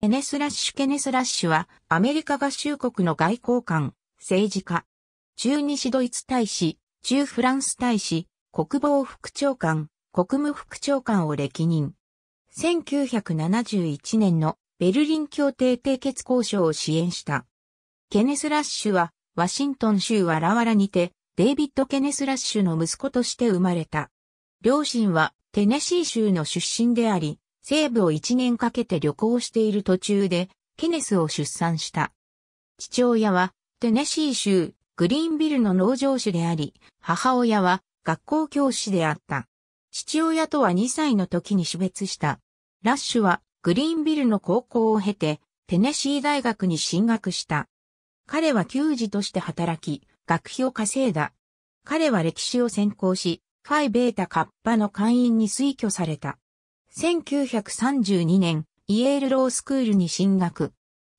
ケネスラッシュ・ケネスラッシュは、アメリカ合衆国の外交官、政治家、中西ドイツ大使、中フランス大使、国防副長官、国務副長官を歴任。1971年のベルリン協定締結交渉を支援した。ケネスラッシュは、ワシントン州わらわらにて、デイビッド・ケネスラッシュの息子として生まれた。両親は、テネシー州の出身であり、西部を1年かけて旅行している途中で、ケネスを出産した。父親は、テネシー州、グリーンビルの農場主であり、母親は、学校教師であった。父親とは2歳の時に死別した。ラッシュは、グリーンビルの高校を経て、テネシー大学に進学した。彼は給仕として働き、学費を稼いだ。彼は歴史を専攻し、ファイベータカッパの会員に推挙された。1932年、イエールロースクールに進学。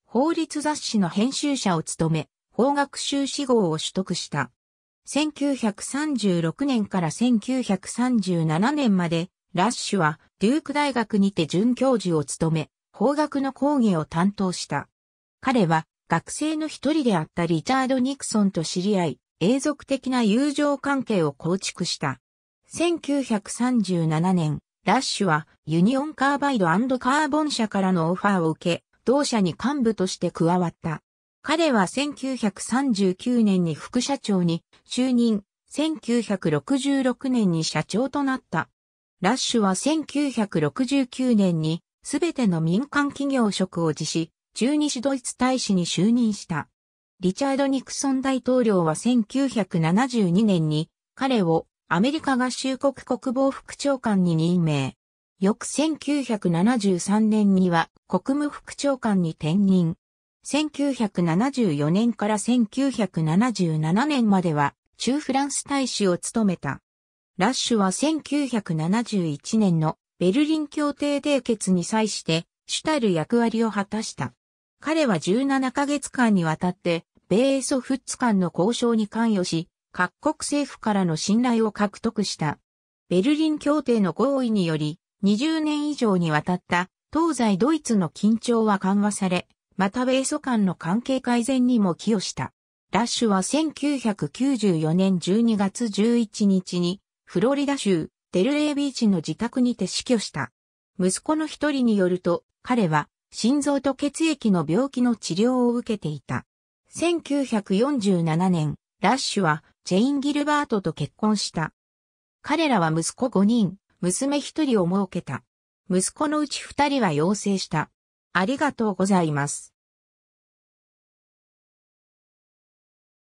法律雑誌の編集者を務め、法学修士号を取得した。1936年から1937年まで、ラッシュはデューク大学にて准教授を務め、法学の講義を担当した。彼は学生の一人であったリチャード・ニクソンと知り合い、永続的な友情関係を構築した。1937年、ラッシュはユニオンカーバイドカーボン社からのオファーを受け、同社に幹部として加わった。彼は1939年に副社長に就任、1966年に社長となった。ラッシュは1969年にすべての民間企業職を辞し、中日ドイツ大使に就任した。リチャード・ニクソン大統領は1972年に彼をアメリカ合衆国国防副長官に任命。翌1973年には国務副長官に転任。1974年から1977年までは中フランス大使を務めた。ラッシュは1971年のベルリン協定締結に際して主たる役割を果たした。彼は17ヶ月間にわたって米ソフッツ間の交渉に関与し、各国政府からの信頼を獲得した。ベルリン協定の合意により、20年以上にわたった東西ドイツの緊張は緩和され、また米ソ間の関係改善にも寄与した。ラッシュは1994年12月11日に、フロリダ州デルレイビーチの自宅にて死去した。息子の一人によると、彼は心臓と血液の病気の治療を受けていた。1947年、ラッシュはジェイン・ギルバートと結婚した。彼らは息子5人、娘1人を設けた。息子のうち2人は養成した。ありがとうございます。